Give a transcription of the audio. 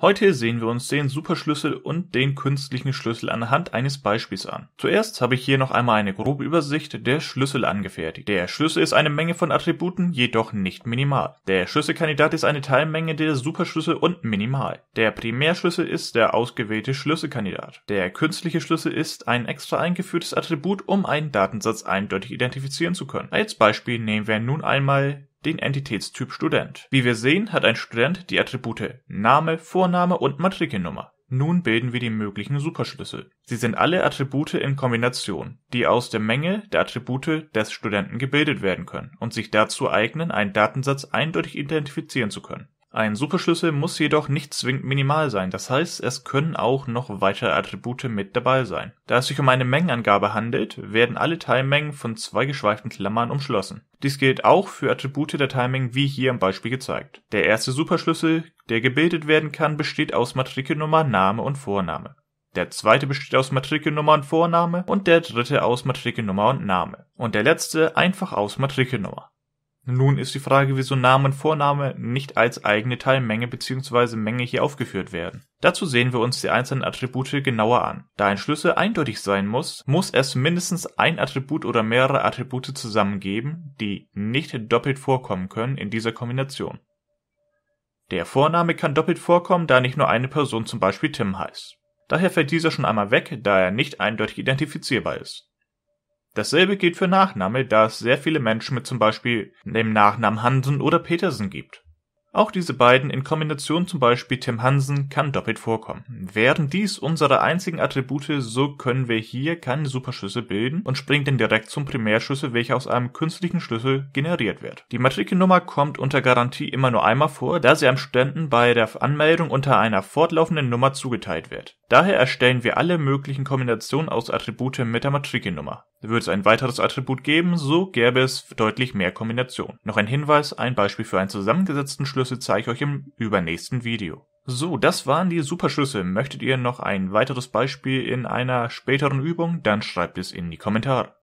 Heute sehen wir uns den Superschlüssel und den künstlichen Schlüssel anhand eines Beispiels an. Zuerst habe ich hier noch einmal eine grobe Übersicht der Schlüssel angefertigt. Der Schlüssel ist eine Menge von Attributen, jedoch nicht minimal. Der Schlüsselkandidat ist eine Teilmenge der Superschlüssel und minimal. Der Primärschlüssel ist der ausgewählte Schlüsselkandidat. Der künstliche Schlüssel ist ein extra eingeführtes Attribut, um einen Datensatz eindeutig identifizieren zu können. Als Beispiel nehmen wir nun einmal den Entitätstyp Student. Wie wir sehen, hat ein Student die Attribute Name, Vorname und Matrikelnummer. Nun bilden wir die möglichen Superschlüssel. Sie sind alle Attribute in Kombination, die aus der Menge der Attribute des Studenten gebildet werden können und sich dazu eignen, einen Datensatz eindeutig identifizieren zu können ein Superschlüssel muss jedoch nicht zwingend minimal sein, das heißt, es können auch noch weitere Attribute mit dabei sein. Da es sich um eine Mengenangabe handelt, werden alle Teilmengen von zwei geschweiften Klammern umschlossen. Dies gilt auch für Attribute der Teilmengen wie hier im Beispiel gezeigt. Der erste Superschlüssel, der gebildet werden kann, besteht aus Matrikelnummer, Name und Vorname. Der zweite besteht aus Matrikelnummer und Vorname und der dritte aus Matrikelnummer und Name. Und der letzte einfach aus Matrikelnummer. Nun ist die Frage, wieso Name und Vorname nicht als eigene Teilmenge bzw. Menge hier aufgeführt werden. Dazu sehen wir uns die einzelnen Attribute genauer an. Da ein Schlüssel eindeutig sein muss, muss es mindestens ein Attribut oder mehrere Attribute zusammengeben, die nicht doppelt vorkommen können in dieser Kombination. Der Vorname kann doppelt vorkommen, da nicht nur eine Person zum Beispiel Tim heißt. Daher fällt dieser schon einmal weg, da er nicht eindeutig identifizierbar ist. Dasselbe gilt für Nachname, da es sehr viele Menschen mit zum Beispiel dem Nachnamen Hansen oder Petersen gibt. Auch diese beiden in Kombination zum Beispiel Tim Hansen kann doppelt vorkommen. Wären dies unsere einzigen Attribute, so können wir hier keine Superschlüssel bilden und springen dann direkt zum Primärschlüssel, welcher aus einem künstlichen Schlüssel generiert wird. Die Matrikelnummer kommt unter Garantie immer nur einmal vor, da sie am Ständen bei der Anmeldung unter einer fortlaufenden Nummer zugeteilt wird. Daher erstellen wir alle möglichen Kombinationen aus Attribute mit der Matrikelnummer. Würde es ein weiteres Attribut geben, so gäbe es deutlich mehr Kombinationen. Noch ein Hinweis, ein Beispiel für einen zusammengesetzten Schlüssel zeige ich euch im übernächsten Video. So, das waren die Superschlüssel. Möchtet ihr noch ein weiteres Beispiel in einer späteren Übung, dann schreibt es in die Kommentare.